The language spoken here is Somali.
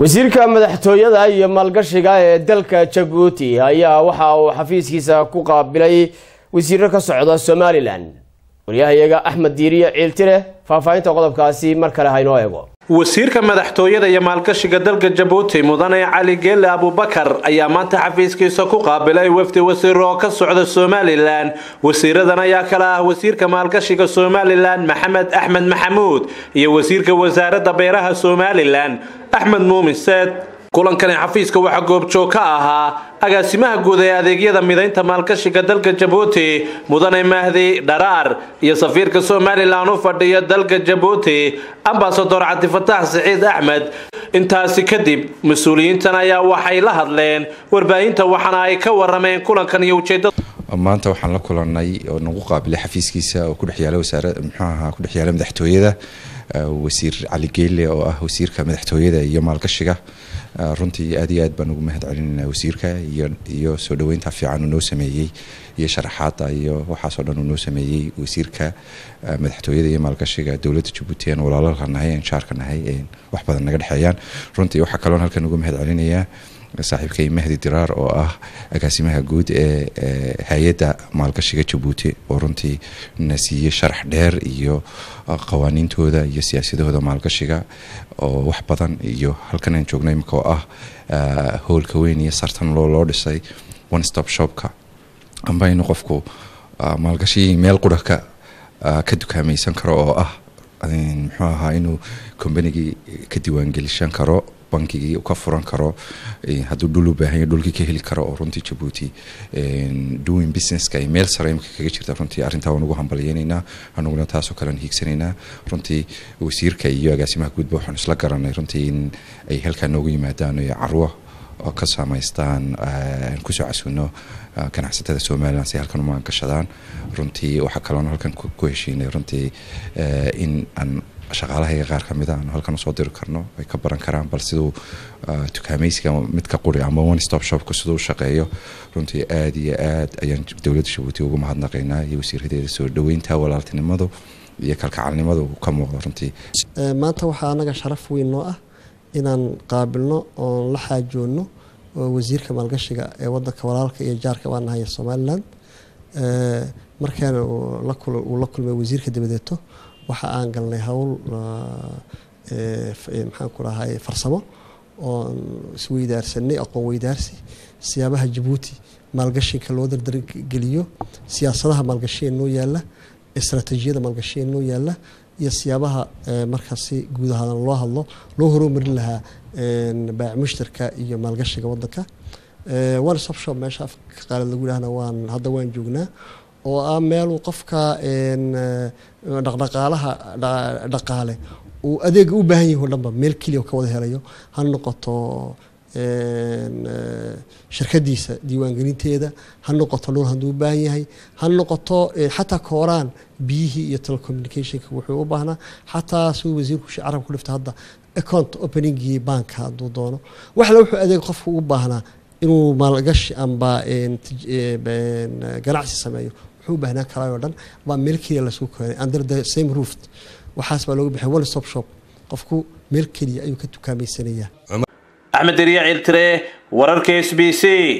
wasiirka madaxtooyada iyo maalgashiga ee dalka jabuuti ayaa waxa uu xafiiskiisa ku qaabilay wasiiro ka socda somalilan waryahayaga axmed diiriye ciiltire faahfaahinta qodobkaasi mar kale haynoo eego wasiirka madaxtooyada iyo maalgashiga dalka jabuuti mudane cali geelle abubakar ayaa maanta xafiiskiisa ku qaabilay wafdi wasiir oo ka socda somalilan wasiiradan ayaa kala ah wasiirka maalgashiga somalilan maxamed axmed maxamuud iyo wasiirka wasaaradda beeraha somalilan axmed muumin seed kulankani xafiiska waxaa goobjoog ka ahaa agaasimaha guud ee adeegyada midaynta maalgashiga dalka jabuuti mudane mahdi dharaar iyo safiirka somalilan u fadhiya dalka jabuuti ambasador cabdifatax saciid axmed intaasi kadib mas-uuliyiintan ayaa waxay la hadleen warbaahinta waxaana ay ka warameen kulankan iyo ujeeda maanta waxaan la kulanay oo nagu qaabilay xafiiskiisa oo kudhex yaala wasaara muxuu ahaa kudhex yaala madaxtooyada Ah, wasiir cali geelle oo ah wasiirka madaxtooyada iyo maalgashiga ah, runtii aad iyo aad baan ugu mahad celinayna wasiirka iyo soo dhaweynta fiican uu noo sameeyey iyo sharaxaada iyo waxaasoo dhan uu sameeyey wasiirka ah, madaxtooyada iyo maalgashiga dowladda jabuuti aan walaalaalka nahay aan jaarka nahay wax badan naga dhexeeyaan runtii waxaa kaloon halkan ugu mahad celinayaa saaxiibkay mahdi diraar oo ah agaasimaha guud ee hay-adda maalgashiga jabuuti oo runtii na siiyey sharax dheer iyo ah, qawaaniintooda iyo siyaasadahooda maalgashiga oo wax badan iyo halkanaan joognay imika ah, ah howlka weyn iyo sartan loo loo dhisay one stop shopka amba inu qofku ah, maalgashihii meel qurhaka ka dukaamaysan karo oo ah muxuu ahaa inuu combanigii ka diwaangelishan karo bangigii ka furan karo hadduu dhul u baahanya dhulkii ka heli karo oo runtii jabuuti doing businesska ay meel sare imika kaga jirta runtii arrintaa waan ugu hambalyeynaynaa anuguna taasoo kalean hiigsanaynaa runtii wasiirka iyo agaasimaha guudba waxaan isla garanay runtii in ay e, halkaa noogu yimaadaan carwo oo ka samaystaan saamaystaan kusoo casuuno ganacsatada somalilan si halkan umaangashadaan runtii waxaa kaloon halkan ku heshiinay runtii in aan shaqaalahayga qaar ka mida aanu halkan usoo diri karno ay ka baran karaan bal siduu tukaamaysiga midka quri ama one stop shopka siduu shaqeeyo runtii aada iyo aad ayaan dowladda jabuuti ugu mahadnaqaynaa iyo wasiiradeeda soo dhaweynta walaaltinimadu iyo kalkacalnimadu ka muuqda runtii maanta waxaa anaga sharaf weyn noo ah inaan qaabilno oon la xaajoonno oo wasiirka maalgashiga ee wadanka walaalka iyo jaarka waa nahay somaliland markaana uu la kulmay wasiirka dabadeeto waxa aan galnay howl maxaanku dhahay farsamo oon isweydaarsanay aqoon weydaarsi siyaabaha jabuuti maalgashinka loo dardargeliyo siyaasadaha maalgashiya noo yaala istaraatiijiyada maalgashiya noo yaalla iyo siyaabaha markaasi guud ahaan loo hadlo loo horumarin lahaa baac mushtarka iyo maalgashiga wadanka one stop shop meesha afka qaali lagu yidhaahna waan hadda waan joognaa oo ah meeluu qofka dhaqdhaqaalaha dhaqaale uu adeega u baahan yahi o dhanba meel keliya ka wada helayo ha noqoto Eh, shirkadiisa diiwaangelinteeda ha noqoto lool hadduu u baahan yahay ha noqoto eh, xataa kooraan biyihii iyo telecommunicationka wuxuu u baahnaa xataa suu wasiirku carabka ku dhifta hadda account openingii banka hadduu doono waxale wuxuu adeeg qofku ugu baahnaa inuu maalgashi amba eh, ganacsi sameeyo wuxuu u baahnaan karaa oo dhan baa meel keliya lasuu keenay under the same roof waxaas baa loogu bixiya one stop shop qofku meel keliya ayuu ka dukaamaysanaya axmed eriya ciiltire wararka s b c